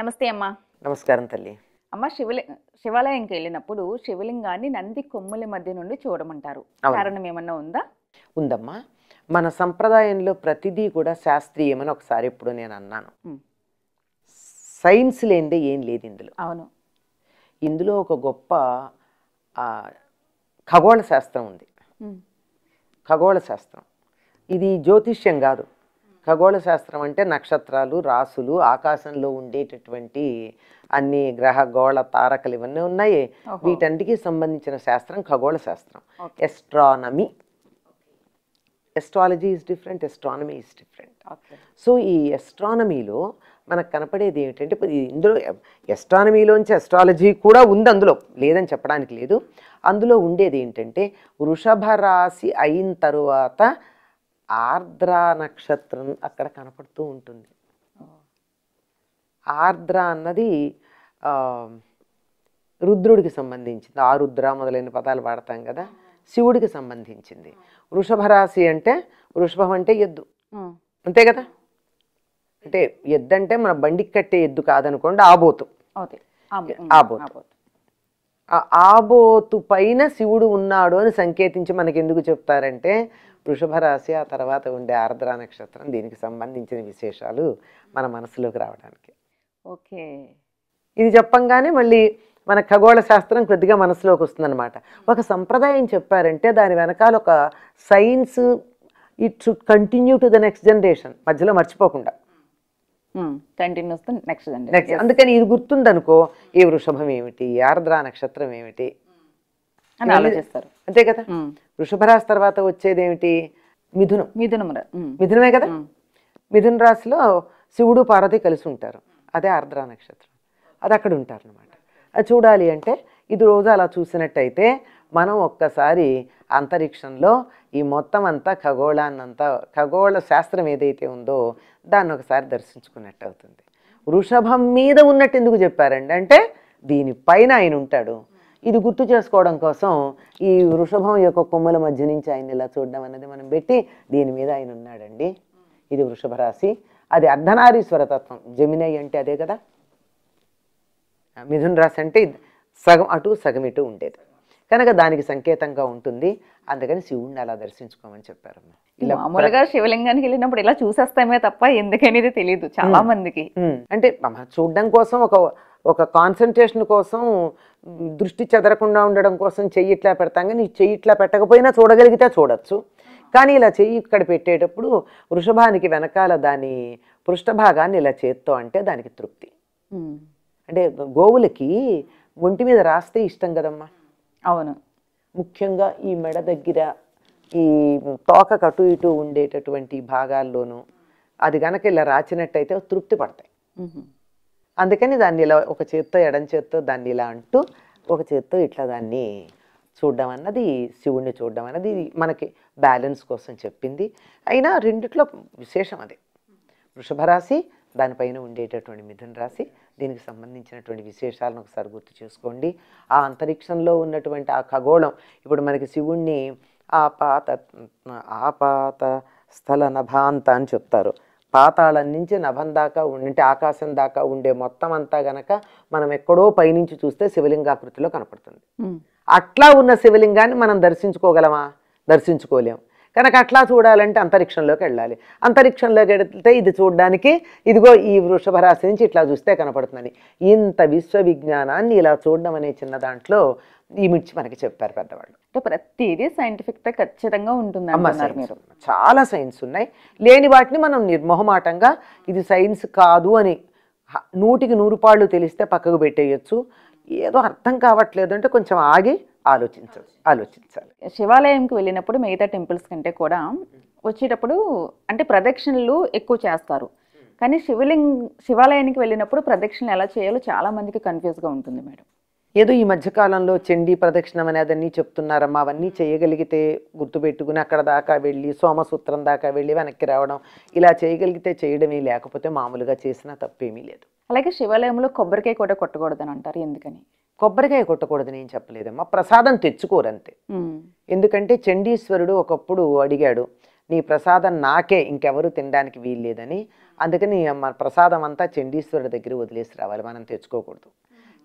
నమస్తే అమ్మా నమస్కారం తల్లి అమ్మ శివలి శివాలయంకి వెళ్ళినప్పుడు శివలింగాన్ని నంది కొమ్ముల మధ్య నుండి చూడమంటారు కారణం ఏమన్నా ఉందా ఉందమ్మా మన సంప్రదాయంలో ప్రతిదీ కూడా శాస్త్రీయమని ఒకసారి ఇప్పుడు నేను అన్నాను సైన్స్ లేనిదే ఏం లేదు ఇందులో అవును ఇందులో ఒక గొప్ప ఖగోళ శాస్త్రం ఉంది ఖగోళ శాస్త్రం ఇది జ్యోతిష్యం కాదు ఖగోళ శాస్త్రం అంటే నక్షత్రాలు రాసులు ఆకాశంలో ఉండేటటువంటి అన్ని గ్రహ గోళ తారకలు ఇవన్నీ ఉన్నాయి వీటన్నిటికి సంబంధించిన శాస్త్రం ఖగోళ శాస్త్రం astronomy astrology is different astronomy is different so ఈ ఎస్ట్రానమీలో మనకు కనపడేది ఏమిటంటే ఇందులో ఎస్ట్రానమీలోంచి ఎస్ట్రాలజీ కూడా ఉంది అందులో లేదని చెప్పడానికి లేదు అందులో ఉండేది ఏంటంటే వృషభ రాశి అయిన తరువాత ఆర్ద్ర నక్షత్రం అక్కడ కనపడుతూ ఉంటుంది ఆర్ద్ర అన్నది రుద్రుడికి సంబంధించింది ఆరుద్ర మొదలైన పదాలు వాడతాం కదా శివుడికి సంబంధించింది వృషభ రాశి అంటే వృషభం అంటే ఎద్దు అంతే కదా అంటే ఎద్దు అంటే మన బండికి కట్టే ఎద్దు కాదనుకోండి ఆబోతు ఆబోతు ఆబోతు పైన శివుడు ఉన్నాడు అని సంకేతించి మనకి ఎందుకు చెప్తారంటే వృషభ రాశి ఆ తర్వాత ఉండే ఆర్ద్ర నక్షత్రం దీనికి సంబంధించిన విశేషాలు మన మనసులోకి రావడానికి ఓకే ఇది చెప్పంగానే మళ్ళీ మన ఖగోళ శాస్త్రం కొద్దిగా మనసులోకి వస్తుందన్నమాట ఒక సంప్రదాయం చెప్పారంటే దాని వెనకాల ఒక science it should continue to the next generation మధ్యలో మర్చిపోకుండా కంటిన్యూస్ నెక్స్ట్ జనరేషన్ అందుకని ఇది గుర్తుందనుకో ఈ వృషభం ఏమిటి ఆర్ద్ర నక్షత్రం ఏమిటి అని ఆలోచిస్తారు అంతే కదా వృషభ రాశి తర్వాత వచ్చేది ఏమిటి మిథునం మిథునం మిథునమే కదా మిథున రాశిలో శివుడు పార్వతి కలిసి ఉంటారు అదే ఆర్ద్ర నక్షత్రం అది అక్కడ ఉంటారు అనమాట అది చూడాలి అంటే ఇది రోజు అలా చూసినట్టయితే మనం ఒక్కసారి అంతరిక్షంలో ఈ మొత్తం అంతా ఖగోళాన్నంతా ఖగోళ శాస్త్రం ఏదైతే ఉందో దాన్ని ఒకసారి దర్శించుకున్నట్టు అవుతుంది వృషభం మీద ఉన్నట్టు ఎందుకు చెప్పారండి అంటే దీనిపైన ఆయన ఉంటాడు ఇది గుర్తు చేసుకోవడం కోసం ఈ వృషభం యొక్క కొమ్మల మధ్య నుంచి ఆయన ఇలా చూడడం అన్నది మనం పెట్టి దీని మీద ఆయన ఉన్నాడండి ఇది వృషభ రాశి అది అర్ధనారీశ్వర తత్వం జమినై అంటే అదే కదా మిథున్ రాశి అంటే సగం అటు సగం ఇటు ఉండేది కనుక దానికి సంకేతంగా ఉంటుంది అందుకని శివుణ్ణి అలా దర్శించుకోమని చెప్పారు ఇలా మామూలుగా శివలింగానికి వెళ్ళినప్పుడు ఇలా చూసేస్తామే తప్ప ఎందుకనేది తెలియదు చాలా మందికి అంటే చూడడం కోసం ఒక ఒక కాన్సన్ట్రేషన్ కోసం దృష్టి చెదరకుండా ఉండడం కోసం చెయ్యి ఇట్లా పెడతాం కానీ చెయ్యి ఇట్లా పెట్టకపోయినా చూడగలిగితే చూడొచ్చు కానీ ఇలా చెయ్యి ఇక్కడ పెట్టేటప్పుడు వృషభానికి వెనకాల దాని పృష్ఠభాగాన్ని ఇలా చేత్తో అంటే దానికి తృప్తి అంటే గోవులకి ఒంటి మీద రాస్తే ఇష్టం కదమ్మా అవును ముఖ్యంగా ఈ మెడ దగ్గర ఈ తోక కటు ఇటు ఉండేటటువంటి భాగాల్లోనూ అది కనుక ఇలా రాచినట్టయితే తృప్తి పడతాయి అందుకని దాన్ని ఇలా ఒక చేత్తో ఎడం చేత్తో దాన్ని ఇలా అంటూ ఒక చేత్తో ఇట్లా దాన్ని చూడడం అన్నది శివుణ్ణి చూడడం అన్నది మనకి బ్యాలెన్స్ కోసం చెప్పింది అయినా రెండిట్లో విశేషం అది వృషభ రాశి దానిపైన ఉండేటటువంటి మిథున రాశి దీనికి సంబంధించినటువంటి విశేషాలను ఒకసారి గుర్తు చేసుకోండి ఆ అంతరిక్షంలో ఉన్నటువంటి ఆ ఖగోళం ఇప్పుడు మనకి శివుణ్ణి ఆపాత ఆపాత స్థల నభాంత అని చెప్తారు పాతాళం నుంచి నభం దాకా ఉంటే ఆకాశం దాకా ఉండే మొత్తం అంతా గనక మనం ఎక్కడో పైనుంచి చూస్తే శివలింగాకృతిలో కనపడుతుంది అట్లా ఉన్న శివలింగాన్ని మనం దర్శించుకోగలమా దర్శించుకోలేము కనుక అట్లా చూడాలంటే అంతరిక్షంలోకి వెళ్ళాలి అంతరిక్షంలోకి వెళితే ఇది చూడడానికి ఇదిగో ఈ వృషభ రాశి నుంచి ఇట్లా చూస్తే కనపడుతుందని ఇంత విశ్వ విజ్ఞానాన్ని ఇలా చూడడం అనే చిన్న దాంట్లో ఈ మిర్చి మనకి చెప్పారు పెద్దవాళ్ళు అంటే ప్రతిదీ సైంటిఫిక్గా ఖచ్చితంగా ఉంటుంది మీరు చాలా సైన్స్ ఉన్నాయి లేని వాటిని మనం నిర్మోహమాటంగా ఇది సైన్స్ కాదు అని నూటికి నూరు పాళ్ళు తెలిస్తే పక్కకు పెట్టేయచ్చు ఏదో అర్థం కావట్లేదు అంటే కొంచెం ఆగి ఆలోచించదు ఆలోచించాలి శివాలయంకి వెళ్ళినప్పుడు మిగతా టెంపుల్స్ కంటే కూడా వచ్చేటప్పుడు అంటే ప్రదక్షిణలు ఎక్కువ చేస్తారు కానీ శివలింగ్ శివాలయానికి వెళ్ళినప్పుడు ప్రదక్షిణలు ఎలా చేయాలో చాలామందికి కన్ఫ్యూజ్గా ఉంటుంది మేడం ఏదో ఈ మధ్యకాలంలో చండీ ప్రదక్షిణం అన్నీ చెప్తున్నారమ్మా అవన్నీ చేయగలిగితే గుర్తుపెట్టుకుని అక్కడ దాకా వెళ్ళి సోమసూత్రం దాకా వెళ్ళి వెనక్కి రావడం ఇలా చేయగలిగితే చేయడమే లేకపోతే మామూలుగా చేసిన తప్పేమీ లేదు అలాగే శివాలయంలో కొబ్బరికాయ కూడా కొట్టకూడదని అంటారు ఎందుకని కొబ్బరికాయ కొట్టకూడదని ఏం చెప్పలేదమ్మా ప్రసాదం తెచ్చుకోరంతే ఎందుకంటే చండీశ్వరుడు ఒకప్పుడు అడిగాడు నీ ప్రసాదం నాకే ఇంకెవరు తినడానికి వీల్లేదని అందుకని ప్రసాదం అంతా చండీశ్వరుడి దగ్గర వదిలేసి రావాలి మనం తెచ్చుకోకూడదు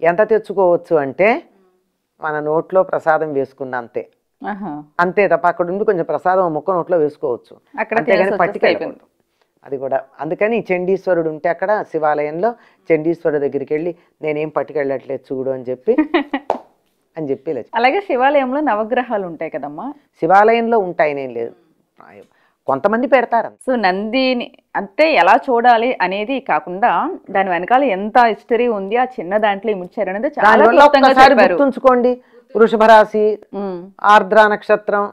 ఎంత తెచ్చుకోవచ్చు అంటే మన నోట్లో ప్రసాదం వేసుకున్న అంతే అంతే తప్ప అక్కడ ఉండి కొంచెం ప్రసాదం ముక్క నోట్లో వేసుకోవచ్చు అంతేగాని పట్టుకెళ్ళకూడదు అది కూడా అందుకని చండీశ్వరుడు ఉంటే అక్కడ శివాలయంలో చండీశ్వరుడు దగ్గరికి వెళ్ళి నేనేం పట్టుకెళ్ళట్లేదు చూడు అని చెప్పి అని చెప్పి అలాగే శివాలయంలో నవగ్రహాలు ఉంటాయి కదమ్మా శివాలయంలో ఉంటాయి నేను లేదు కొంతమంది పెడతారు సో నందిని అంటే ఎలా చూడాలి అనేది కాకుండా దాని వెనకాల ఎంత హిస్టరీ ఉంది ఆ చిన్న దాంట్లో ఇచ్చారు అనేది చాలా గుర్తుంచుకోండి వృషభ రాశి ఆర్ద్ర నక్షత్రం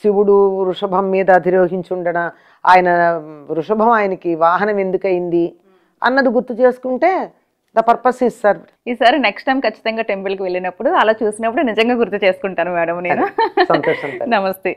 శివుడు వృషభం మీద ఉండడం ఆయన వృషభం ఆయనకి వాహనం ఎందుకయింది అన్నది గుర్తు చేసుకుంటే ద పర్పస్ సార్ ఈ ఈసారి నెక్స్ట్ టైం ఖచ్చితంగా టెంపుల్కి వెళ్ళినప్పుడు అలా చూసినప్పుడు నిజంగా గుర్తు చేసుకుంటాను మేడం నేను సంతోషం నమస్తే